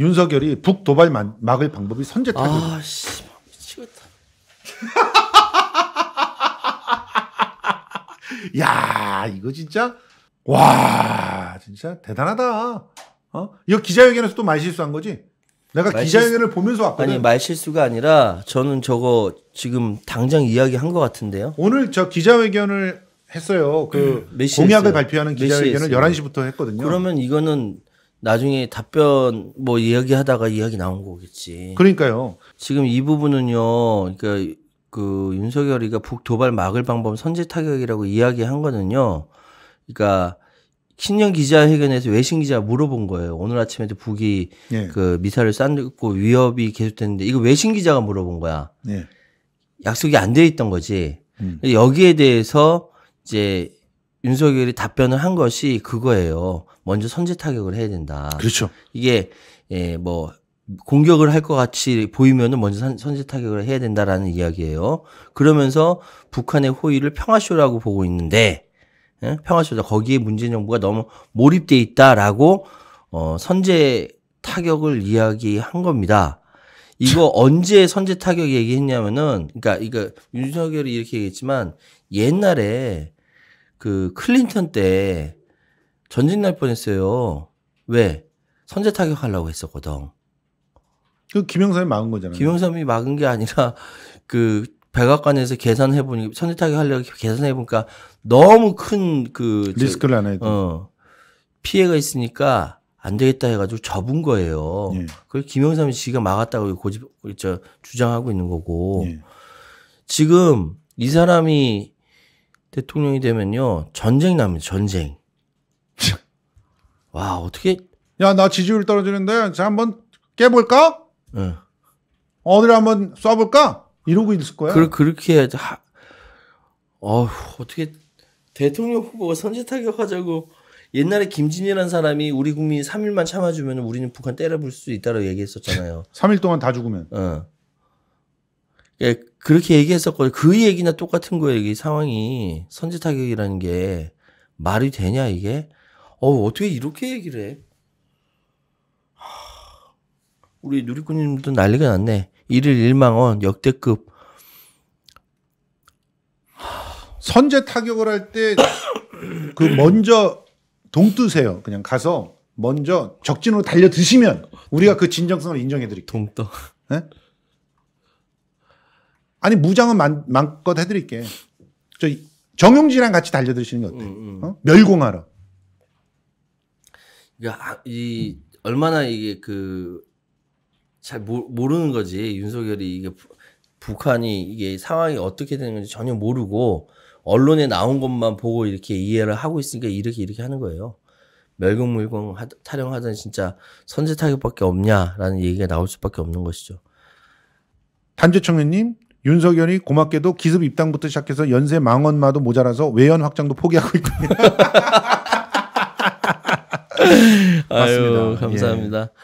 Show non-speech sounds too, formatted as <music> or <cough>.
윤석열이 북 도발 막을 방법이 선제타격. 아, 씨, 미치겠다. <laughs> 야, 이거 진짜 와, 진짜 대단하다. 어? 이거 기자회견에서 또 말실수한 거지? 내가 말실수... 기자회견을 보면서 왔거든. 아니 말실수가 아니라 저는 저거 지금 당장 이야기한 것 같은데요. 오늘 저 기자회견을 했어요. 그 음, 공약을 발표하는 기자회견을 11시부터 했거든요. 그러면 이거는 나중에 답변 뭐 이야기하다가 이야기 나온 거겠지. 그러니까요. 지금 이 부분은요. 그러니까 그 윤석열이가 북 도발 막을 방법 선제 타격이라고 이야기한 거는요. 그러니까 신년 기자회견에서 외신 기자 물어본 거예요. 오늘 아침에도 북이 예. 그 미사를 쐈고 위협이 계속됐는데 이거 외신 기자가 물어본 거야. 예. 약속이 안 돼 있던 거지. 음. 여기에 대해서 이제 윤석열이 답변을 한 것이 그거예요. 먼저 선제 타격을 해야 된다. 그렇죠. 이게 예, 뭐 공격을 할 것 같이 보이면은 먼저 선제 타격을 해야 된다라는 이야기예요. 그러면서 북한의 호의를 평화쇼라고 보고 있는데 예? 평화쇼다 거기에 문재인 정부가 너무 몰입돼 있다라고 어 선제 타격을 이야기한 겁니다. 이거 언제 선제 타격 얘기했냐면은 그러니까 이거 윤석열이 이렇게 얘기했지만 옛날에 그 클린턴 때 전진 날 뻔했어요. 왜? 선제 타격하려고 했었거든. 그 김영삼이 막은 거잖아요. 김영삼이 막은 게 아니라 그 백악관에서 계산해 보니 선제 타격하려고 계산해 보니까 너무 큰그 리스크를 안 해야 어, 피해가 있으니까 안 되겠다 해가지고 접은 거예요. 예. 그걸 김영삼이 지가 막았다고 고집, 저, 주장하고 있는 거고. 예. 지금 이 사람이 대통령이 되면요. 전쟁 납니다. 전쟁. <laughs> 와 어떻게? 야 나 지지율 떨어지는데 자 한번 깨볼까? 네. 어디를 한번 쏴볼까? 이러고 있을 거야. 그 그렇게 하... 어 어떻게 대통령 후보가 선제타격하자고 옛날에 김진이라는 사람이 우리 국민이 3일만 참아주면 우리는 북한 때려볼 수 있다고 라 얘기했었잖아요. 3일 <laughs> 동안 다 죽으면. 응. 어. 예, 그렇게 얘기했었거든그 얘기나 똑같은 거예요. 이게 상황이 선제타격이라는 게 말이 되냐 이게? 어 어떻게 이렇게 얘기를 해? 우리 누리꾼님도 난리가 났네. 1일 1망원 역대급. 선제 타격을 할 때 그 먼저 동뜨세요. 그냥 가서 먼저 적진으로 달려 드시면 우리가 그 진정성을 인정해 드릴게요. 동떠. 네? 아니 무장은 만, 껏 해드릴게. 저 정용진이랑 같이 달려 드시는 게 어때? 음, 음. 어? 멸공하러. 그러이 그러니까 아, 얼마나 이게 그 잘 모르는 거지 윤석열이 이게 북한이 이게 상황이 어떻게 되는 건지 전혀 모르고 언론에 나온 것만 보고 이렇게 이해를 하고 있으니까 이렇게 이렇게 하는 거예요. 멸공물공 타령하던 진짜 선제 타격밖에 없냐라는 얘기가 나올 수밖에 없는 것이죠. 단주 청년님 윤석열이 고맙게도 기습 입당부터 시작해서 연쇄 망언마도 모자라서 외연 확장도 포기하고 있군요. <laughs> <laughs> 아유, 맞습니다. 예. 감사합니다. 예.